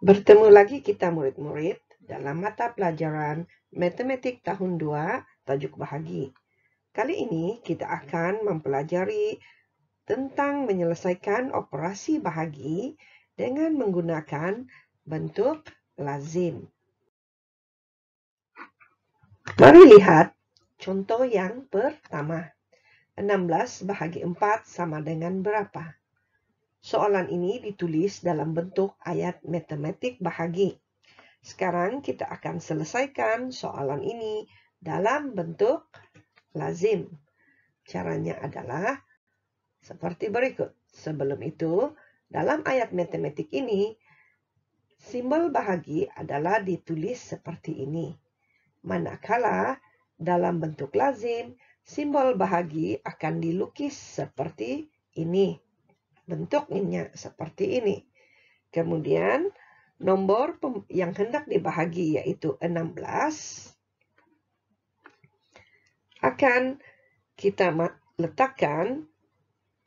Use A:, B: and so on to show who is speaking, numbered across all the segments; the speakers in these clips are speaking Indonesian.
A: Bertemu lagi kita murid-murid dalam mata pelajaran Matematik tahun 2 tajuk bahagi. Kali ini kita akan mempelajari tentang menyelesaikan operasi bahagi dengan menggunakan bentuk lazim. Mari lihat contoh yang pertama. 16 bahagi 4 sama dengan berapa? Soalan ini ditulis dalam bentuk ayat matematik bahagi. Sekarang kita akan selesaikan soalan ini dalam bentuk lazim. Caranya adalah seperti berikut. Sebelum itu, dalam ayat matematik ini, simbol bahagi adalah ditulis seperti ini. Manakala dalam bentuk lazim, simbol bahagi akan dilukis seperti ini bentuknya seperti ini. Kemudian nomor yang hendak dibahagi yaitu 16 akan kita letakkan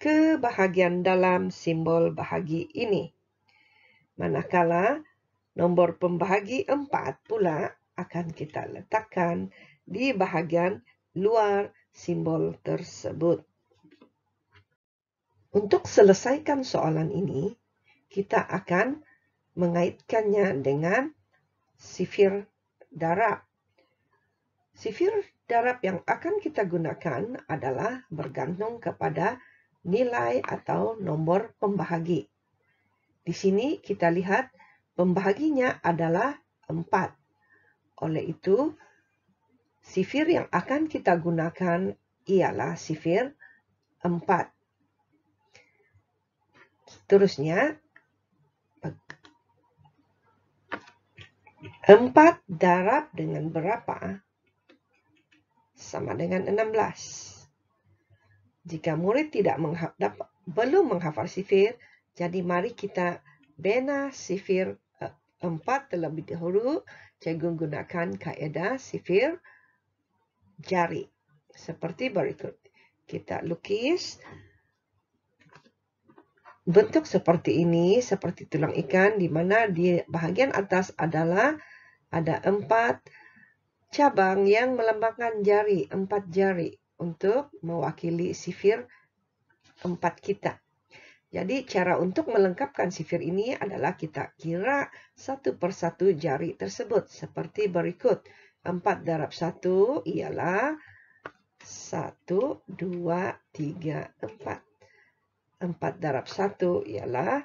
A: ke bahagian dalam simbol bahagi ini. Manakala nomor pembahagi 4 pula akan kita letakkan di bahagian luar simbol tersebut. Untuk selesaikan soalan ini, kita akan mengaitkannya dengan sifir darab. Sifir darab yang akan kita gunakan adalah bergantung kepada nilai atau nomor pembahagi. Di sini kita lihat pembahaginya adalah 4. Oleh itu, sifir yang akan kita gunakan ialah sifir 4. Seterusnya, Empat darab dengan berapa? Sama dengan enam belas. Jika murid tidak dapat, belum menghafal sifir, jadi mari kita bina sifir eh, empat terlebih dahulu. Cikgu gunakan kaedah sifir jari. Seperti berikut. Kita lukis bentuk seperti ini, seperti tulang ikan, di mana di bagian atas adalah ada empat cabang yang melambangkan jari, empat jari untuk mewakili sifir empat kita. Jadi cara untuk melengkapkan sifir ini adalah kita kira satu persatu jari tersebut seperti berikut. empat darab satu ialah satu dua tiga empat 4 darab 1 ialah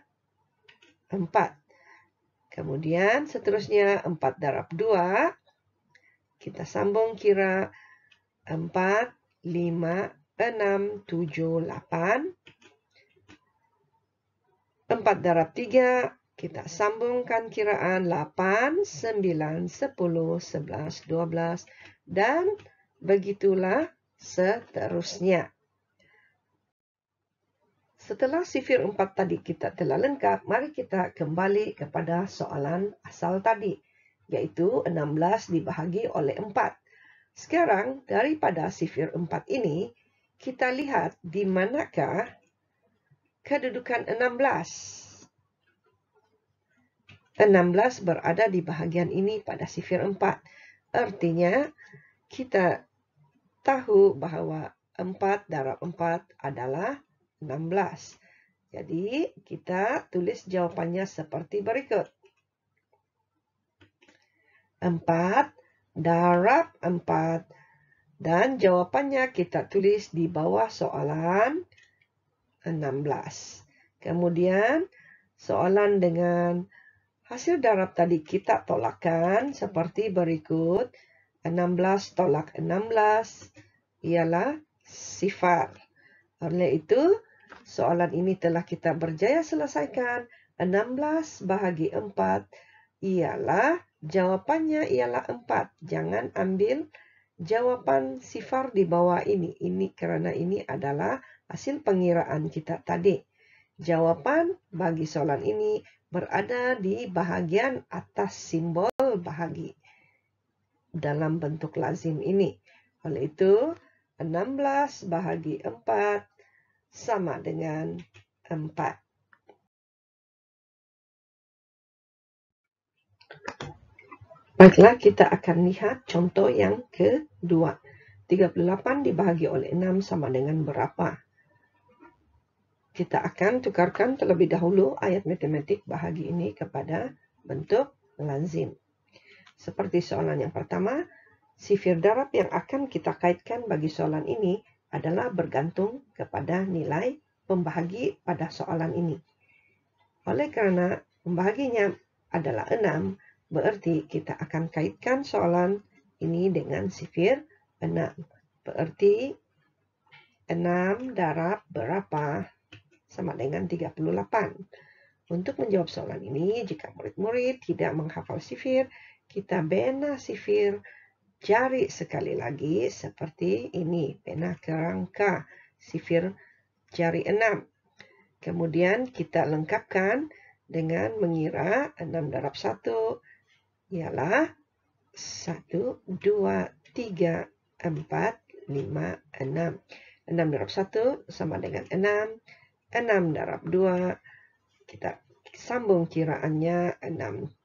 A: 4. Kemudian seterusnya 4 darab 2. Kita sambung kira 4, 5, 6, 7, 8. 4 darab 3, kita sambungkan kiraan 8, 9, 10, 11, 12, dan begitulah seterusnya. Setelah sifir 4 tadi kita telah lengkap, mari kita kembali kepada soalan asal tadi, yaitu 16 dibahagi oleh 4. Sekarang, daripada sifir 4 ini, kita lihat di manakah kedudukan 16. 16 berada di bahagian ini pada sifir 4. Artinya, kita tahu bahwa 4 darab 4 adalah 16. Jadi, kita tulis jawabannya seperti berikut. 4 darab 4 dan jawabannya kita tulis di bawah soalan 16. Kemudian soalan dengan hasil darab tadi kita tolakkan seperti berikut. 16 tolak 16 ialah sifar. Oleh itu Soalan ini telah kita berjaya selesaikan. 16 bahagi 4 ialah jawabannya ialah 4. Jangan ambil jawaban sifar di bawah ini. Ini kerana ini adalah hasil pengiraan kita tadi. Jawaban bagi soalan ini berada di bahagian atas simbol bahagi dalam bentuk lazim ini. Oleh itu, 16 bahagi 4 sama dengan 4. Baiklah, kita akan lihat contoh yang kedua. 38 dibahagi oleh 6 sama dengan berapa? Kita akan tukarkan terlebih dahulu ayat matematik bahagi ini kepada bentuk lazim. Seperti soalan yang pertama, sifir darab yang akan kita kaitkan bagi soalan ini adalah bergantung kepada nilai pembahagi pada soalan ini. Oleh karena pembahaginya adalah 6, berarti kita akan kaitkan soalan ini dengan sifir 6. Berarti 6 darab berapa sama dengan 38. Untuk menjawab soalan ini, jika murid-murid tidak menghafal sifir, kita bena sifir Cari sekali lagi seperti ini, pena kerangka, sifir jari 6. Kemudian kita lengkapkan dengan mengira 6 darab 1 ialah 1, 2, 3, 4, 5, 6. 6 darab 1 sama dengan 6. 6 darab 2. Kita sambung kiraannya 6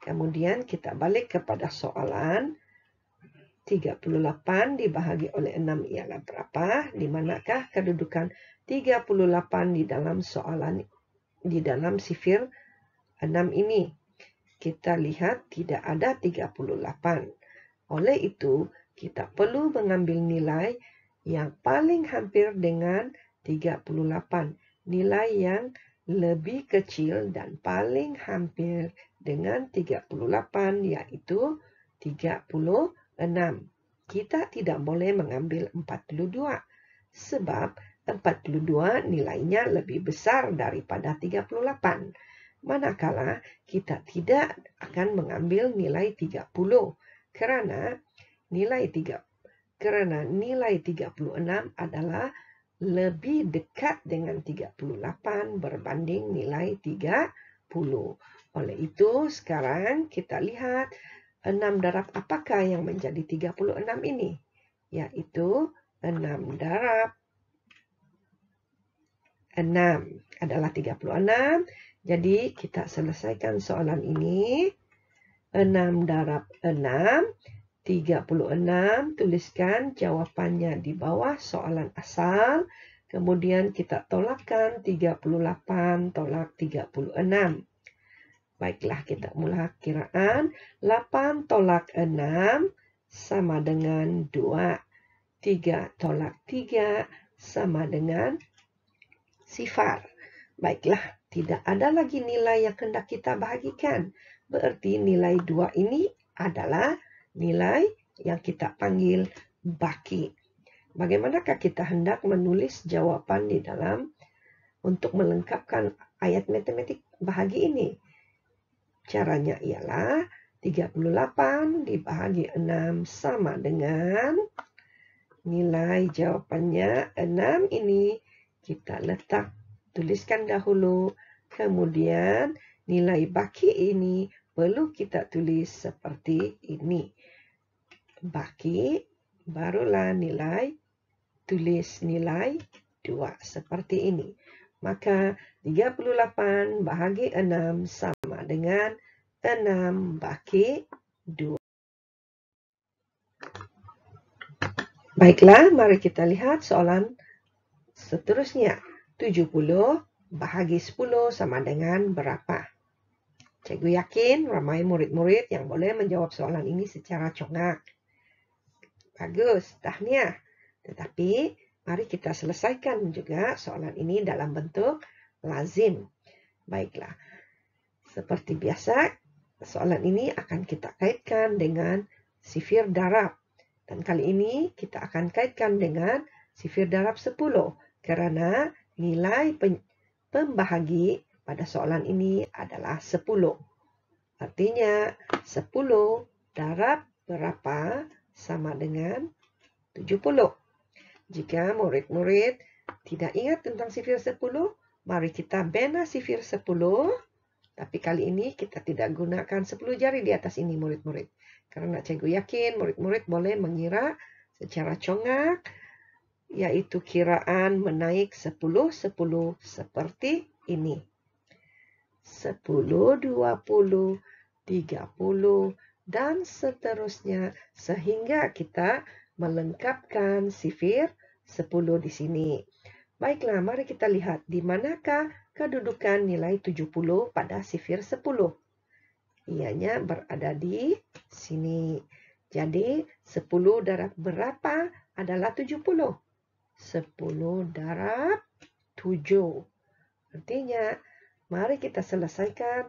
A: Kemudian kita balik kepada soalan 38 dibahagi oleh 6 ialah berapa? Di manakah kedudukan 38 di dalam soalan di dalam sifir 6 ini? Kita lihat tidak ada 38. Oleh itu, kita perlu mengambil nilai yang paling hampir dengan 38. Nilai yang lebih kecil dan paling hampir dengan 38 yaitu 36. Kita tidak boleh mengambil 42 sebab 42 nilainya lebih besar daripada 38. Manakala kita tidak akan mengambil nilai 30 karena nilai 3 karena nilai 36 adalah lebih dekat dengan 38 berbanding nilai 30. Oleh itu, sekarang kita lihat 6 darab apakah yang menjadi 36 ini? Yaitu 6 darab 6 adalah 36. Jadi kita selesaikan soalan ini. 6 darab 6, 36. Tuliskan jawabannya di bawah soalan asal. Kemudian kita tolakkan 38 tolak 36. Baiklah, kita mulai kiraan. 8 tolak 6 sama dengan 2. 3 tolak 3 sama dengan sifar. Baiklah, tidak ada lagi nilai yang hendak kita bahagikan. Berarti nilai 2 ini adalah nilai yang kita panggil baki. Bagaimanakah kita hendak menulis jawaban di dalam untuk melengkapkan ayat matematik bahagi ini? Caranya ialah 38 dibagi 6 sama dengan nilai jawabannya 6 ini kita letak tuliskan dahulu kemudian nilai baki ini perlu kita tulis seperti ini baki barulah nilai tulis nilai 2 seperti ini maka 38 bahagi 6 sama dengan 6 bagi 2. Baiklah, mari kita lihat soalan seterusnya. 70 bahagi 10 sama dengan berapa? Cikgu yakin ramai murid-murid yang boleh menjawab soalan ini secara congak. Bagus, tahniah. Tetapi Mari kita selesaikan juga soalan ini dalam bentuk lazim. Baiklah, seperti biasa, soalan ini akan kita kaitkan dengan sifir darab. Dan kali ini kita akan kaitkan dengan sifir darab 10 karena nilai pembahagi pada soalan ini adalah 10. Artinya 10 darab berapa sama dengan 70. Jika murid-murid tidak ingat tentang sifir 10, mari kita bena sifir 10. Tapi kali ini kita tidak gunakan 10 jari di atas ini murid-murid. Karena cikgu yakin murid-murid boleh mengira secara congak, yaitu kiraan menaik 10, 10 seperti ini. 10, 20, 30, dan seterusnya sehingga kita melengkapkan sifir 10 di sini. Baiklah, mari kita lihat di manakah kedudukan nilai 70 pada sifir 10. Ianya berada di sini. Jadi, 10 darab berapa adalah 70? 10 darab 7. Artinya, mari kita selesaikan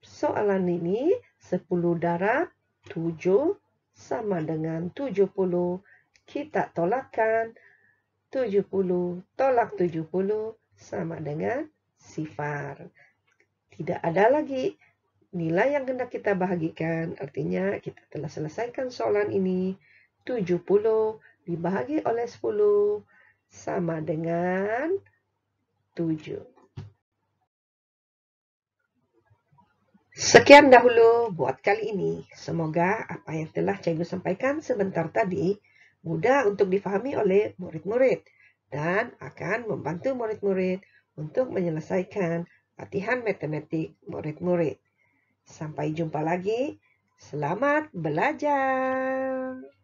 A: soalan ini. 10 darab 7 sama dengan 70 kita tolakkan 70 tolak 70 sama dengan sifar. Tidak ada lagi nilai yang hendak kita bahagikan. Artinya kita telah selesaikan soalan ini. 70 dibahagi oleh 10 sama dengan 7. Sekian dahulu buat kali ini. Semoga apa yang telah Cikgu sampaikan sebentar tadi mudah untuk difahami oleh murid-murid dan akan membantu murid-murid untuk menyelesaikan latihan matematik murid-murid. Sampai jumpa lagi. Selamat belajar.